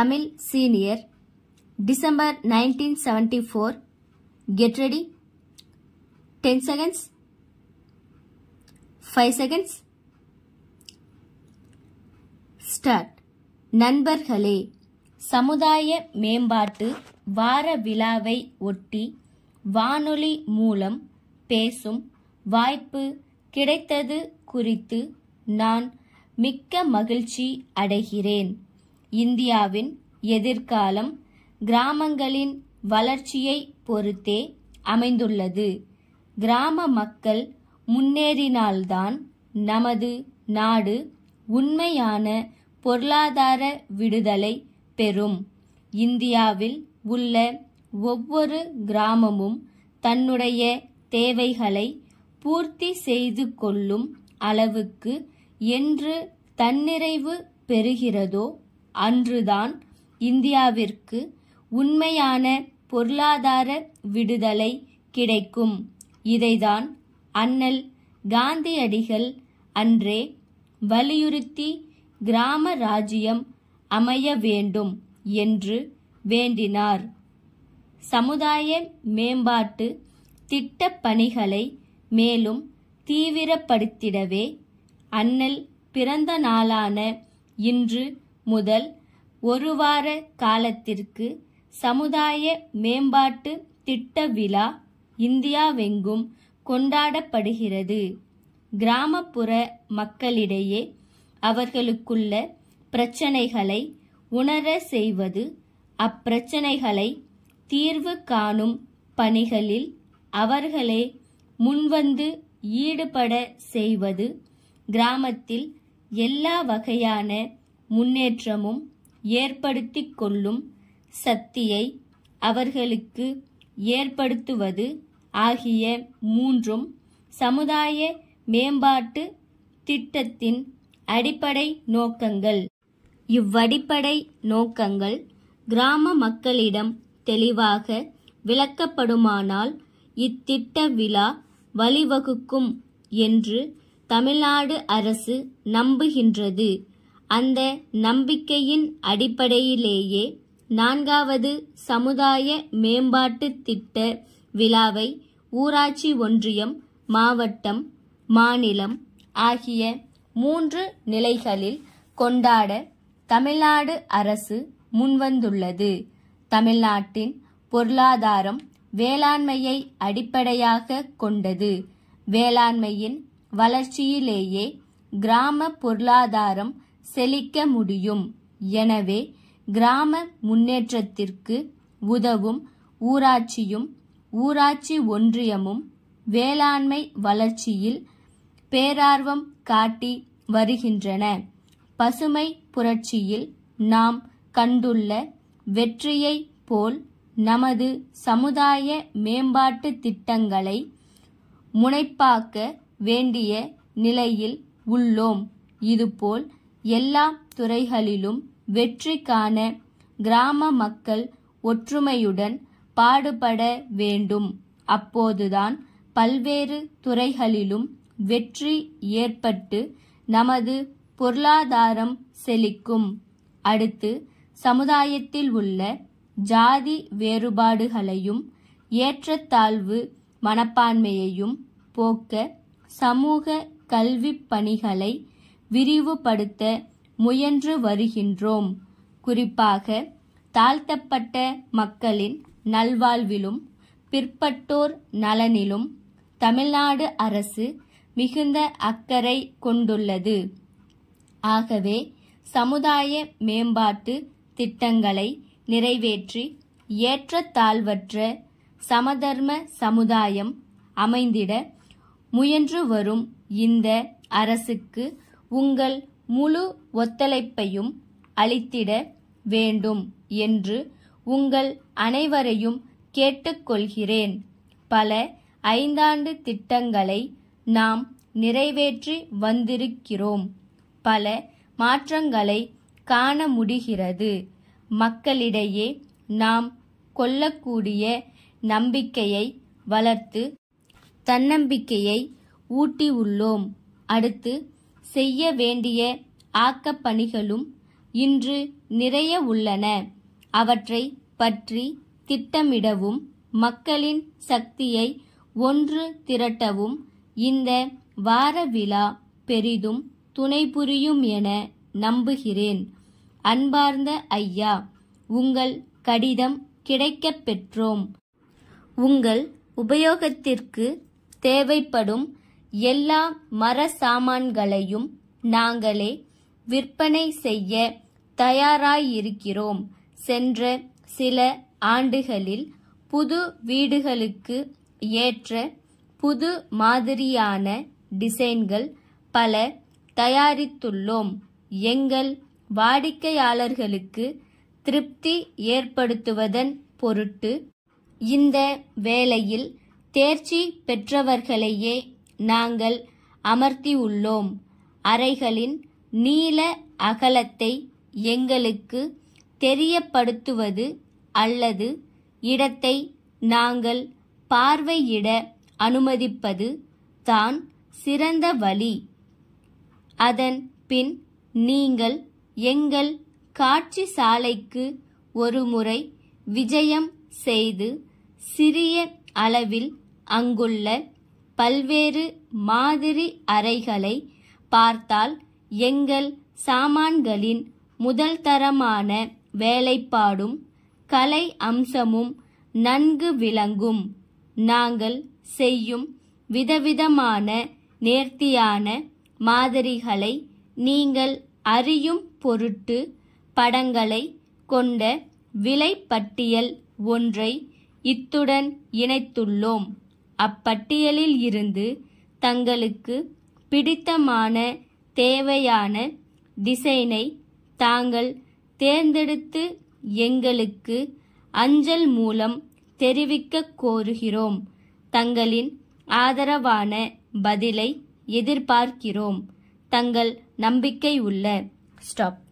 Tamil Senior, December 1974. Get ready. 10 seconds. 5 seconds. Start. நண்பர்களே சமுதாய மேம்பாட்டு வார விழாவை ஒட்டி வானொலி மூலம் பேசும் வாய்ப்பு கிடைத்தது குறித்து நான் மிக்க மகிழ்ச்சி அடைகிறேன் இந்தியாவின் எதிர்காலம் கிராமங்களின் வளர்ச்சியை பொறுத்தே அமைந்துள்ளது கிராம மக்கள் முன்னேறினால்தான் நமது நாடு உண்மையான பொருளாதார விடுதலை பெறும் இந்தியாவில் உள்ள ஒவ்வொரு கிராமமும் தன்னுடைய தேவைகளை பூர்த்தி செய்து கொள்ளும் அளவுக்கு என்று தன்னிறைவு பெறுகிறதோ அன்றுதான் இந்தியாவிற்கு உண்மையான பொருளாதார விடுதலை கிடைக்கும் இதைதான் அண்ணல் காந்தியடிகள் அன்றே வலியுறுத்தி கிராம ராஜ்யம் அமைய வேண்டும் என்று வேண்டினார் சமுதாய மேம்பாட்டு திட்ட பணிகளை மேலும் தீவிரப்படுத்திடவே அண்ணல் பிறந்த நாளான இன்று முதல் ஒரு வார காலத்திற்கு சமுதாய மேம்பாட்டு திட்ட விழா இந்தியாவெங்கும் கொண்டாடப்படுகிறது கிராமப்புற மக்களிடையே அவர்களுக்குள்ள பிரச்சனைகளை உணர செய்வது அப்பிரச்சனைகளை தீர்வு காணும் பணிகளில் அவர்களே முன்வந்து ஈடுபட செய்வது கிராமத்தில் எல்லா வகையான முன்னேற்றமும் ஏற்படுத்திக் கொள்ளும் சக்தியை அவர்களுக்கு ஏற்படுத்துவது ஆகிய மூன்றும் சமுதாய மேம்பாட்டு திட்டத்தின் அடிப்படை நோக்கங்கள் இவ்வடிப்படை நோக்கங்கள் கிராம மக்களிடம் தெளிவாக விளக்கப்படுமானால் இத்திட்ட விழா வழிவகுக்கும் என்று தமிழ்நாடு அரசு நம்புகின்றது அந்த நம்பிக்கையின் அடிப்படையிலேயே நான்காவது சமுதாய மேம்பாட்டு திட்ட விழாவை ஊராட்சி ஒன்றியம் மாவட்டம் மாநிலம் ஆகிய மூன்று நிலைகளில் கொண்டாட தமிழ்நாடு அரசு முன்வந்துள்ளது தமிழ்நாட்டின் பொருளாதாரம் வேளாண்மையை அடிப்படையாக கொண்டது வேளாண்மையின் வளர்ச்சியிலேயே கிராம பொருளாதாரம் செழிக்க முடியும் எனவே கிராம முன்னேற்றத்திற்கு உதவும் ஊராட்சியும் ஊராட்சி ஒன்றியமும் வேளாண்மை வளர்ச்சியில் பேரார்வம் காட்டி வருகின்றன பசுமை புரட்சியில் நாம் கண்டுள்ள வெற்றியை போல் நமது சமுதாய மேம்பாட்டு திட்டங்களை முனைப்பாக்க வேண்டிய நிலையில் உள்ளோம் இதுபோல் எல்லா துறைகளிலும் வெற்றி காண கிராம மக்கள் ஒற்றுமையுடன் பாடுபட வேண்டும் அப்போதுதான் பல்வேறு துறைகளிலும் வெற்றி ஏற்பட்டு நமது பொருளாதாரம் செழிக்கும் அடுத்து சமுதாயத்தில் உள்ள ஜாதி வேறுபாடுகளையும் ஏற்றத்தாழ்வு மனப்பான்மையையும் போக்க சமூக கல்விப் பணிகளை விரிவுபடுத்த முயன்று வருகின்றோம் குறிப்பாக தாழ்த்தப்பட்ட மக்களின் நல்வாழ்விலும் பிற்பட்டோர் நலனிலும் தமிழ்நாடு அரசு மிகுந்த அக்கறை கொண்டுள்ளது ஆகவே சமுதாய மேம்பாட்டு திட்டங்களை நிறைவேற்றி ஏற்றத்தாழ்வற்ற சமதர்ம சமுதாயம் அமைந்திட முயன்று வரும் இந்த அரசுக்கு உங்கள் முழு ஒத்துழைப்பையும் அளித்திட வேண்டும் என்று உங்கள் அனைவரையும் கேட்டுக்கொள்கிறேன் பல ஐந்தாண்டு திட்டங்களை நாம் நிறைவேற்றி வந்திருக்கிறோம் பல மாற்றங்களை காண முடிகிறது மக்களிடையே நாம் கொள்ளக்கூடிய நம்பிக்கையை வளர்த்து தன்னம்பிக்கையை ஊட்டியுள்ளோம் அடுத்து செய்ய வேண்டிய ஆக்கப்பணிகளும் இன்று நிறைய உள்ளன அவற்றை பற்றி திட்டமிடவும் மக்களின் சக்தியை ஒன்று திரட்டவும் இந்த வார விழா பெரிதும் துணை புரியும் என நம்புகிறேன் அன்பார்ந்த ஐயா உங்கள் கடிதம் கிடைக்கப் பெற்றோம் உங்கள் உபயோகத்திற்கு தேவைப்படும் எல்லா மர சாமான்களையும் நாங்களே விற்பனை செய்ய தயாராயிருக்கிறோம் சென்ற சில ஆண்டுகளில் புது வீடுகளுக்கு ஏற்ற புது மாதிரியான டிசைன்கள் பல தயாரித்துள்ளோம் எங்கள் வாடிக்கையாளர்களுக்கு திருப்தி ஏற்படுத்துவதன் பொருட்டு இந்த வேலையில் தேர்ச்சி பெற்றவர்களையே நாங்கள் அமர்த்தியுள்ளோம் அறைகளின் நீள அகலத்தை எங்களுக்கு தெரியப்படுத்துவது அல்லது இடத்தை நாங்கள் பார்வையிட அனுமதிப்பது தான் சிறந்த வழி அதன் பின் நீங்கள் எங்கள் காட்சி சாலைக்கு ஒரு முறை விஜயம் செய்து சிறிய அளவில் அங்குள்ள பல்வேறு மாதிரி அறைகளை பார்த்தால் எங்கள் சாமான்களின் முதல் தரமான வேலைப்பாடும் கலை அம்சமும் நன்கு விளங்கும் நாங்கள் செய்யும் விதவிதமான நேர்த்தியான மாதிரிகளை நீங்கள் அறியும் பொருட்டு படங்களை கொண்ட விலைப்பட்டியல் ஒன்றை இத்துடன் இணைத்துள்ளோம் அப்பட்டியலில் இருந்து தங்களுக்கு பிடித்தமான தேவையான டிசைனை தாங்கள் தேர்ந்தெடுத்து எங்களுக்கு அஞ்சல் மூலம் தெரிவிக்க கோருகிறோம் தங்களின் ஆதரவான பதிலை எதிர்பார்க்கிறோம் தங்கள் நம்பிக்கை உள்ள ஸ்டாப்